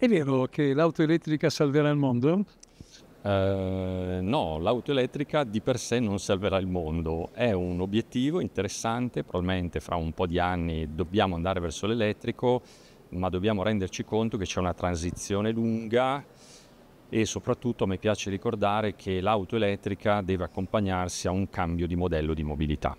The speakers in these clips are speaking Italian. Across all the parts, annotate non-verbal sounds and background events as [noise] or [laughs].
È vero che l'auto elettrica salverà il mondo? Uh, no, l'auto elettrica di per sé non salverà il mondo, è un obiettivo interessante, probabilmente fra un po' di anni dobbiamo andare verso l'elettrico, ma dobbiamo renderci conto che c'è una transizione lunga e soprattutto a me piace ricordare che l'auto elettrica deve accompagnarsi a un cambio di modello di mobilità.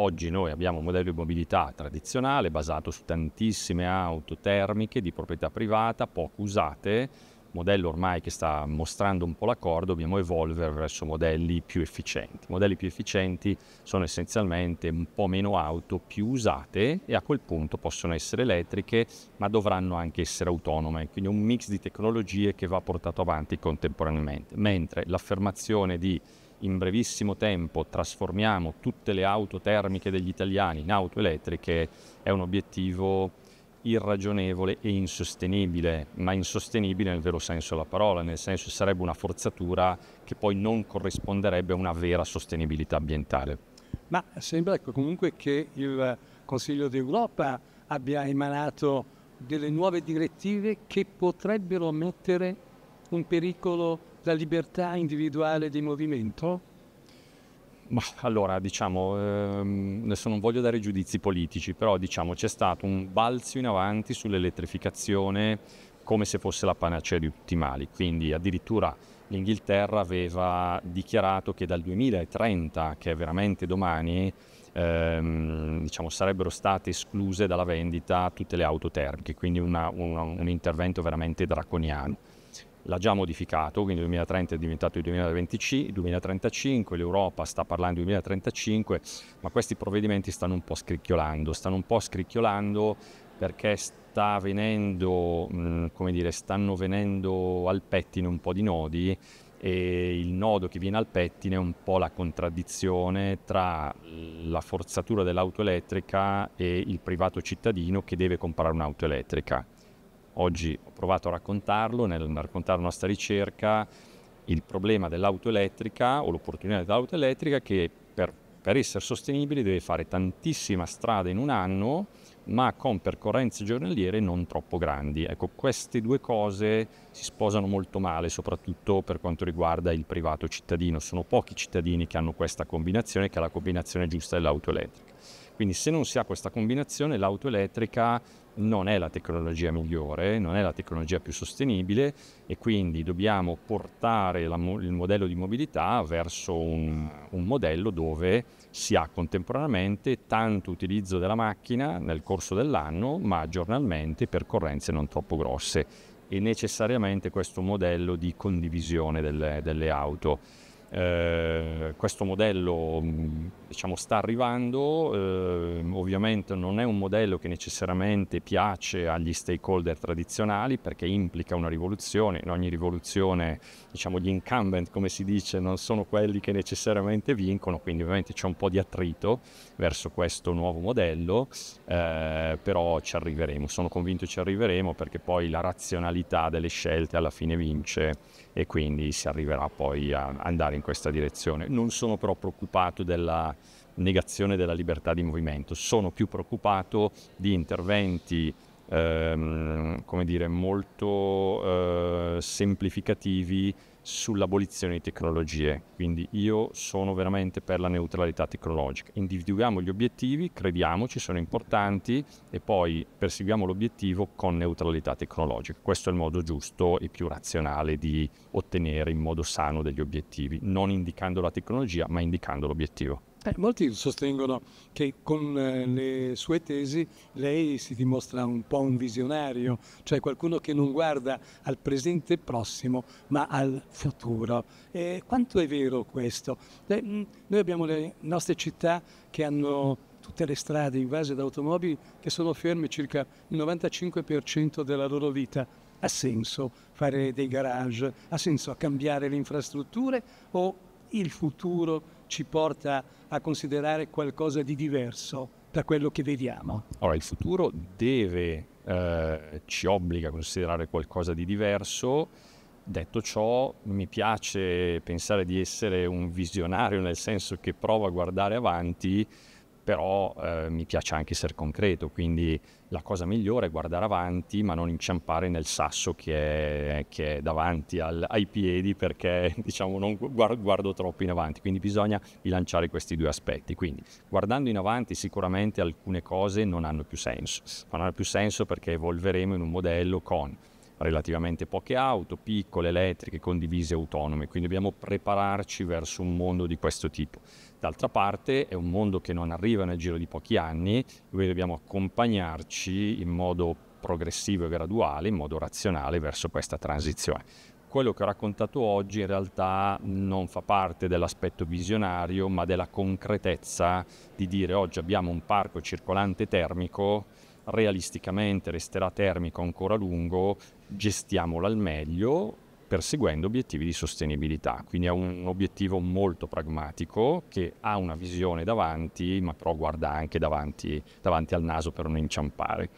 Oggi noi abbiamo un modello di mobilità tradizionale basato su tantissime auto termiche di proprietà privata, poco usate, modello ormai che sta mostrando un po' l'accordo, dobbiamo evolvere verso modelli più efficienti. Modelli più efficienti sono essenzialmente un po' meno auto, più usate e a quel punto possono essere elettriche, ma dovranno anche essere autonome, quindi un mix di tecnologie che va portato avanti contemporaneamente. Mentre l'affermazione di in brevissimo tempo trasformiamo tutte le auto termiche degli italiani in auto elettriche è un obiettivo irragionevole e insostenibile, ma insostenibile nel vero senso della parola, nel senso che sarebbe una forzatura che poi non corrisponderebbe a una vera sostenibilità ambientale. Ma sembra ecco, comunque che il Consiglio d'Europa abbia emanato delle nuove direttive che potrebbero mettere un pericolo la libertà individuale di movimento? Ma allora, diciamo, ehm, adesso non voglio dare giudizi politici, però diciamo c'è stato un balzo in avanti sull'elettrificazione come se fosse la panacea di tutti i mali. Quindi addirittura l'Inghilterra aveva dichiarato che dal 2030, che è veramente domani, ehm, diciamo, sarebbero state escluse dalla vendita tutte le auto termiche, quindi una, una, un intervento veramente draconiano l'ha già modificato, quindi il 2030 è diventato il 2035, l'Europa sta parlando di 2035, ma questi provvedimenti stanno un po' scricchiolando, stanno un po' scricchiolando perché sta venendo, come dire, stanno venendo al pettine un po' di nodi e il nodo che viene al pettine è un po' la contraddizione tra la forzatura dell'auto elettrica e il privato cittadino che deve comprare un'auto elettrica Oggi ho provato a raccontarlo, nel raccontare la nostra ricerca, il problema dell'auto elettrica o l'opportunità dell'auto elettrica che per, per essere sostenibile deve fare tantissima strada in un anno, ma con percorrenze giornaliere non troppo grandi. Ecco, queste due cose si sposano molto male, soprattutto per quanto riguarda il privato cittadino. Sono pochi cittadini che hanno questa combinazione, che è la combinazione giusta dell'auto elettrica. Quindi se non si ha questa combinazione l'auto elettrica non è la tecnologia migliore, non è la tecnologia più sostenibile e quindi dobbiamo portare la, il modello di mobilità verso un, un, modello dove si ha contemporaneamente tanto utilizzo della macchina nel corso dell'anno, ma giornalmente percorrenze non troppo grosse e necessariamente questo modello di condivisione delle, delle auto. Eh, questo modello mm, diciamo, sta arrivando, eh, ovviamente non è un modello che necessariamente piace agli stakeholder tradizionali perché implica una rivoluzione, in ogni rivoluzione diciamo, gli incumbent come si dice non sono quelli che necessariamente vincono, quindi ovviamente c'è un po' di attrito verso questo nuovo modello, eh, però ci arriveremo, sono convinto ci arriveremo perché poi la razionalità delle scelte alla fine vince e quindi si arriverà poi a andare in questa direzione. Non sono però preoccupato della negazione della libertà di movimento, sono più preoccupato di interventi ehm, come dire, molto eh, semplificativi sull'abolizione di tecnologie. Quindi io sono veramente per la neutralità tecnologica. Individuiamo gli obiettivi, crediamoci, sono importanti e poi perseguiamo l'obiettivo con neutralità tecnologica. Questo è il modo giusto e più razionale di ottenere in modo sano degli obiettivi, non indicando la tecnologia ma indicando l'obiettivo. Eh, molti sostengono che con eh, le sue tesi lei si dimostra un po' un visionario, cioè qualcuno che non guarda al presente prossimo ma al futuro. E quanto è vero questo? Eh, mm, noi abbiamo le nostre città che hanno tutte le strade invase da automobili che sono ferme circa il 95% della loro vita. Ha senso fare dei garage? Ha senso cambiare le infrastrutture o il futuro? ci porta a considerare qualcosa di diverso da quello che vediamo? Allora, il futuro deve, eh, ci obbliga a considerare qualcosa di diverso. Detto ciò, mi piace pensare di essere un visionario, nel senso che provo a guardare avanti però eh, mi piace anche essere concreto, quindi la cosa migliore è guardare avanti ma non inciampare nel sasso che è, che è davanti al, ai piedi perché [laughs] diciamo non guardo, guardo, troppo in avanti, quindi bisogna bilanciare questi due aspetti. Quindi guardando in avanti sicuramente alcune cose non hanno più senso, non hanno più senso perché evolveremo in un modello con relativamente poche auto, piccole, elettriche, condivise, autonome, quindi dobbiamo prepararci verso un mondo di questo tipo. D'altra parte è un mondo che non arriva nel giro di pochi anni, noi dobbiamo accompagnarci in modo progressivo e graduale, in modo razionale verso questa transizione quello che ho raccontato oggi in realtà non fa parte dell'aspetto visionario, ma della concretezza di dire oggi abbiamo un parco circolante termico realisticamente resterà termico ancora a lungo, gestiamola al meglio perseguendo obiettivi di sostenibilità. Quindi è un obiettivo molto pragmatico che ha una visione davanti, ma però guarda anche davanti, davanti al naso per non inciampare.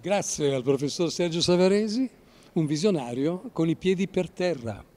Grazie al professor Sergio Savaresi, un visionario con i piedi per terra.